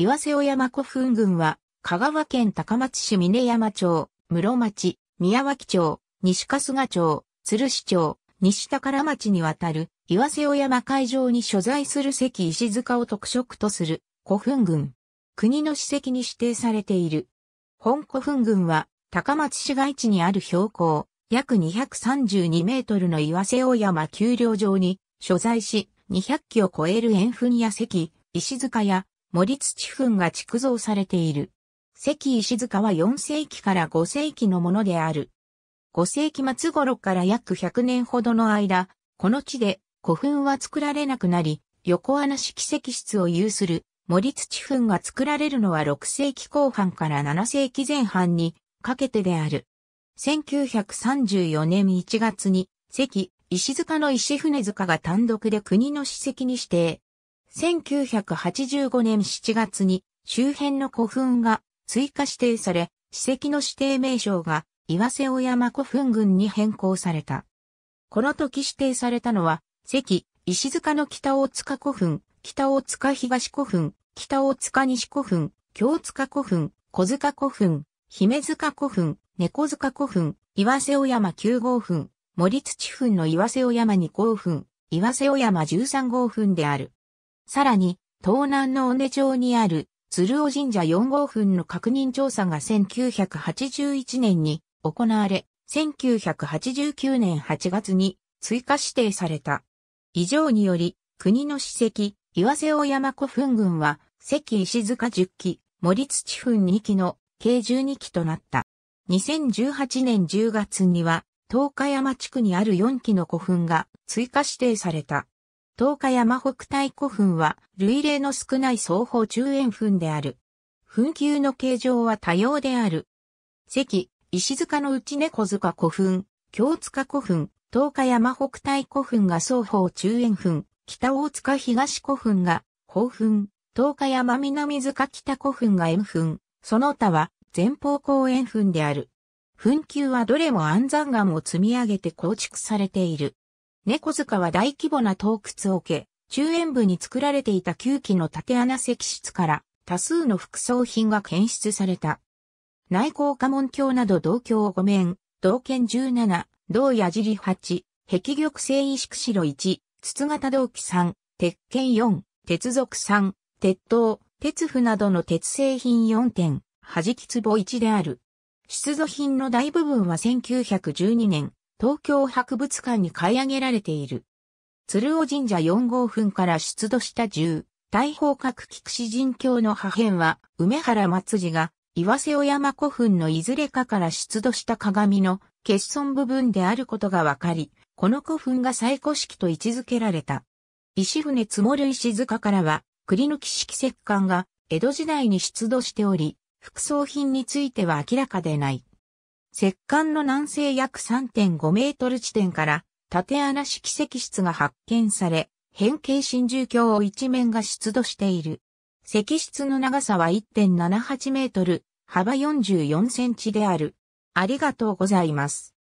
岩瀬尾山古墳群は、香川県高松市峰山町、室町、宮脇町、西春日町、鶴市町、西宝町にわたる、岩瀬尾山会場に所在する関石塚を特色とする古墳群。国の史跡に指定されている。本古墳群は、高松市街地にある標高、約232メートルの岩瀬尾山丘陵上に、所在し、200基を超える円墳や石、石塚や森土墳が築造されている。関石塚は4世紀から5世紀のものである。5世紀末頃から約100年ほどの間、この地で古墳は作られなくなり、横穴式石室を有する森土墳が作られるのは6世紀後半から7世紀前半にかけてである。1934年1月に関石塚の石船塚が単独で国の史跡に指定、1985年7月に周辺の古墳が追加指定され、史跡の指定名称が岩瀬尾山古墳群に変更された。この時指定されたのは、関、石塚の北大塚古墳、北大塚東古墳、北大塚西古墳、京塚古墳、小塚古墳、姫塚古墳、猫塚古墳、岩瀬尾山9号墳、森土墳の岩瀬尾山2号墳、岩瀬尾山13号墳である。さらに、東南の尾根町にある鶴尾神社4号墳の確認調査が1981年に行われ、1989年8月に追加指定された。以上により、国の史跡、岩瀬尾山古墳群は、関石塚10基、森土墳2基の計12基となった。2018年10月には、東海山地区にある4基の古墳が追加指定された。東海山北太古墳は、類例の少ない双方中円墳である。墳丘の形状は多様である。関、石塚の内猫塚古墳、京塚古墳、東海山北太古墳が双方中円墳、北大塚東古墳が、宝墳、東海山南塚北古墳が円墳、その他は前方後円墳である。墳丘はどれも安山岩を積み上げて構築されている。猫塚は大規模な洞窟を受け、中円部に作られていた9基の縦穴石室から多数の副葬品が検出された。内向家門橋など銅郷5面、銅剣17、銅矢尻8、壁玉製衣縮白1、筒型銅器3、鉄剣4、鉄属3、鉄塔、鉄符などの鉄製品4点、弾き壺1である。出土品の大部分は1912年、東京博物館に買い上げられている。鶴尾神社4号墳から出土した銃、大宝格菊子神教の破片は、梅原松次が、岩瀬尾山古墳のいずれかから出土した鏡の欠損部分であることがわかり、この古墳が最古式と位置づけられた。石船積もる石塚からは、栗抜き式石棺が江戸時代に出土しており、副葬品については明らかでない。石棺の南西約3.5メートル地点から縦穴式石室が発見され、変形新住居を一面が出土している。石室の長さは1.78メートル、幅44センチである。ありがとうございます。